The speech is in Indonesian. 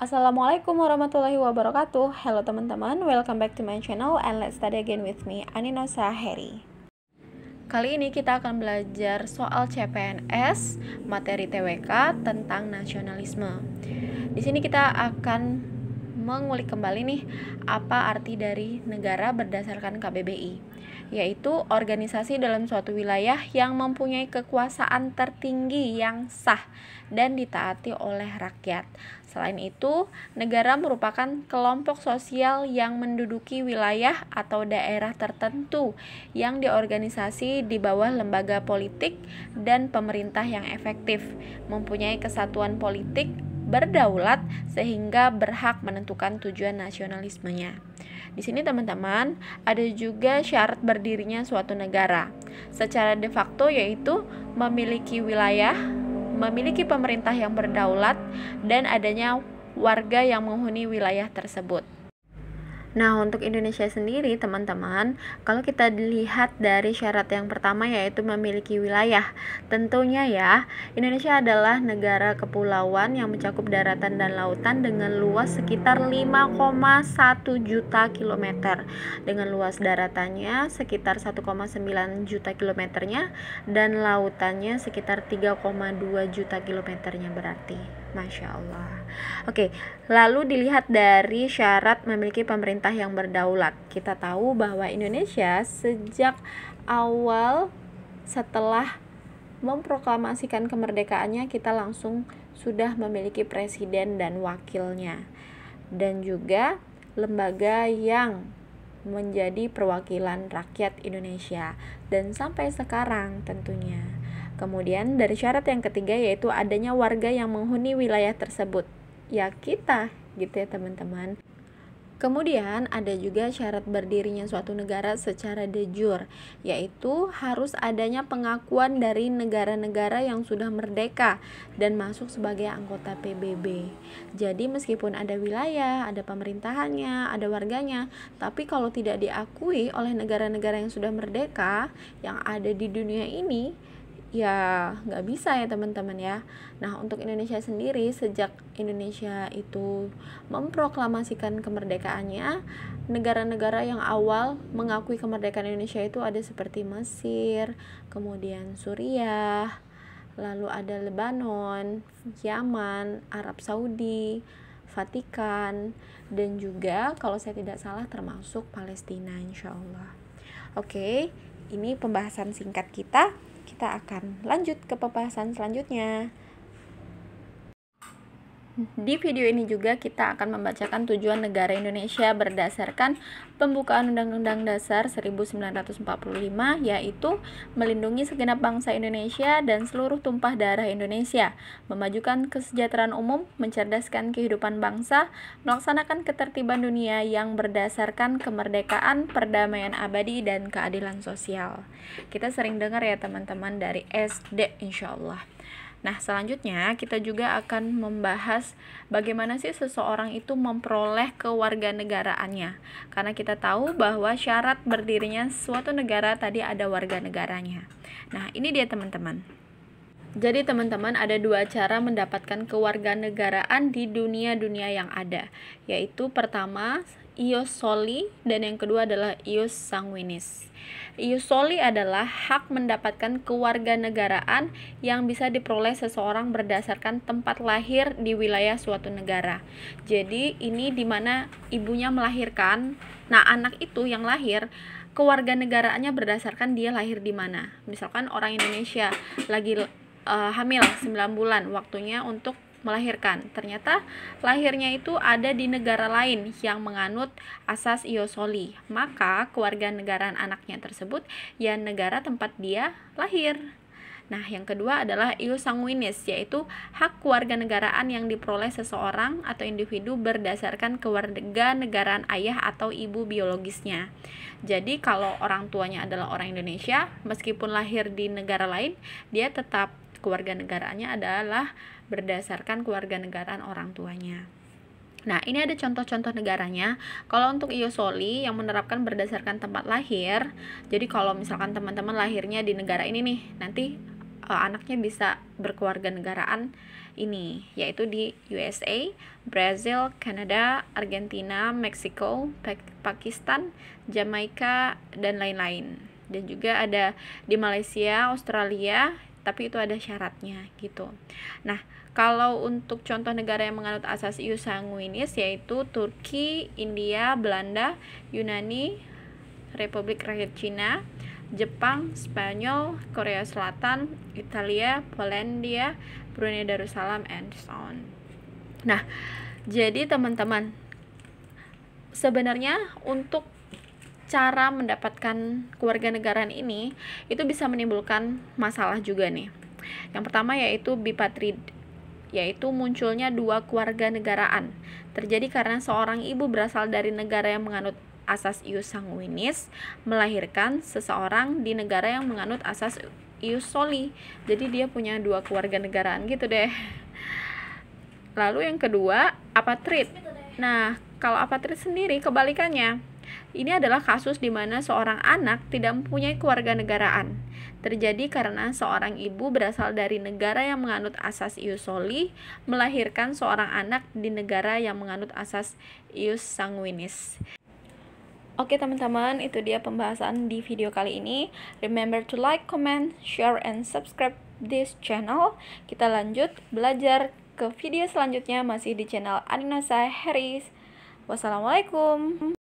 Assalamualaikum warahmatullahi wabarakatuh Hello teman-teman, welcome back to my channel and let's study again with me, Anino Saheri. Kali ini kita akan belajar soal CPNS, materi TWK tentang nasionalisme Di sini kita akan mengulik kembali nih apa arti dari negara berdasarkan KBBI, yaitu organisasi dalam suatu wilayah yang mempunyai kekuasaan tertinggi yang sah dan ditaati oleh rakyat. Selain itu, negara merupakan kelompok sosial yang menduduki wilayah atau daerah tertentu yang diorganisasi di bawah lembaga politik dan pemerintah yang efektif, mempunyai kesatuan politik berdaulat sehingga berhak menentukan tujuan nasionalismenya. Di sini teman-teman, ada juga syarat berdirinya suatu negara. Secara de facto yaitu memiliki wilayah, memiliki pemerintah yang berdaulat dan adanya warga yang menghuni wilayah tersebut. Nah, untuk Indonesia sendiri, teman-teman, kalau kita lihat dari syarat yang pertama yaitu memiliki wilayah. Tentunya ya, Indonesia adalah negara kepulauan yang mencakup daratan dan lautan dengan luas sekitar 5,1 juta kilometer. Dengan luas daratannya sekitar 1,9 juta kilometernya dan lautannya sekitar 3,2 juta kilometernya berarti. Masya Allah. Oke, lalu dilihat dari syarat memiliki pemerintah yang berdaulat. Kita tahu bahwa Indonesia sejak awal setelah memproklamasikan kemerdekaannya kita langsung sudah memiliki presiden dan wakilnya dan juga lembaga yang menjadi perwakilan rakyat Indonesia dan sampai sekarang tentunya Kemudian dari syarat yang ketiga yaitu adanya warga yang menghuni wilayah tersebut. Ya kita gitu ya teman-teman. Kemudian ada juga syarat berdirinya suatu negara secara de jure, yaitu harus adanya pengakuan dari negara-negara yang sudah merdeka dan masuk sebagai anggota PBB. Jadi meskipun ada wilayah, ada pemerintahannya, ada warganya, tapi kalau tidak diakui oleh negara-negara yang sudah merdeka yang ada di dunia ini, ya nggak bisa ya teman-teman ya nah untuk Indonesia sendiri sejak Indonesia itu memproklamasikan kemerdekaannya negara-negara yang awal mengakui kemerdekaan Indonesia itu ada seperti Mesir kemudian Suriah lalu ada Lebanon Yaman Arab Saudi Vatikan dan juga kalau saya tidak salah termasuk Palestina insya Allah oke ini pembahasan singkat kita kita akan lanjut ke pembahasan selanjutnya. Di video ini juga kita akan membacakan tujuan negara Indonesia berdasarkan pembukaan Undang-Undang Dasar 1945 yaitu melindungi segenap bangsa Indonesia dan seluruh tumpah darah Indonesia, memajukan kesejahteraan umum, mencerdaskan kehidupan bangsa, melaksanakan ketertiban dunia yang berdasarkan kemerdekaan, perdamaian abadi dan keadilan sosial. Kita sering dengar ya teman-teman dari SD insya Allah. Nah, selanjutnya kita juga akan membahas bagaimana sih seseorang itu memperoleh kewarganegaraannya. Karena kita tahu bahwa syarat berdirinya suatu negara tadi ada warga negaranya. Nah, ini dia teman-teman. Jadi teman-teman ada dua cara mendapatkan kewarganegaraan di dunia-dunia yang ada, yaitu pertama ius soli dan yang kedua adalah ius sanguinis. Ius soli adalah hak mendapatkan kewarganegaraan yang bisa diperoleh seseorang berdasarkan tempat lahir di wilayah suatu negara. Jadi ini dimana ibunya melahirkan, nah anak itu yang lahir kewarganegaraannya berdasarkan dia lahir di mana. Misalkan orang Indonesia lagi uh, hamil 9 bulan waktunya untuk melahirkan. Ternyata lahirnya itu ada di negara lain yang menganut asas iosoli. Maka kewarganegaraan anaknya tersebut ya negara tempat dia lahir. Nah, yang kedua adalah ius sanguinis, yaitu hak kewarganegaraan yang diperoleh seseorang atau individu berdasarkan kewarganegaraan ayah atau ibu biologisnya. Jadi, kalau orang tuanya adalah orang Indonesia, meskipun lahir di negara lain, dia tetap kewarganegaraannya adalah berdasarkan kewarganegaraan orang tuanya. Nah, ini ada contoh-contoh negaranya. Kalau untuk Iosoli yang menerapkan berdasarkan tempat lahir, jadi kalau misalkan teman-teman lahirnya di negara ini nih, nanti uh, anaknya bisa berkewarganegaraan ini, yaitu di USA, Brazil, Kanada, Argentina, Meksiko, Pakistan, Jamaika, dan lain-lain. Dan juga ada di Malaysia, Australia, tapi itu ada syaratnya gitu. Nah, kalau untuk contoh negara yang menganut asas ius sanguinis yaitu Turki, India, Belanda, Yunani, Republik Rakyat Cina, Jepang, Spanyol, Korea Selatan, Italia, Polandia, Brunei Darussalam, and so on. Nah, jadi teman-teman, sebenarnya untuk cara mendapatkan kewarganegaraan ini itu bisa menimbulkan masalah juga nih. Yang pertama yaitu bipatrid yaitu munculnya dua negaraan Terjadi karena seorang ibu berasal dari negara yang menganut asas ius sanguinis melahirkan seseorang di negara yang menganut asas ius soli. Jadi dia punya dua negaraan gitu deh. Lalu yang kedua, apatrid. Nah, kalau apatrid sendiri kebalikannya ini adalah kasus di mana seorang anak tidak mempunyai kewarganegaraan. Terjadi karena seorang ibu berasal dari negara yang menganut asas ius soli, melahirkan seorang anak di negara yang menganut asas ius sanguinis. Oke teman-teman, itu dia pembahasan di video kali ini. Remember to like, comment, share, and subscribe this channel. Kita lanjut belajar ke video selanjutnya masih di channel Adinasa Harris. Wassalamualaikum.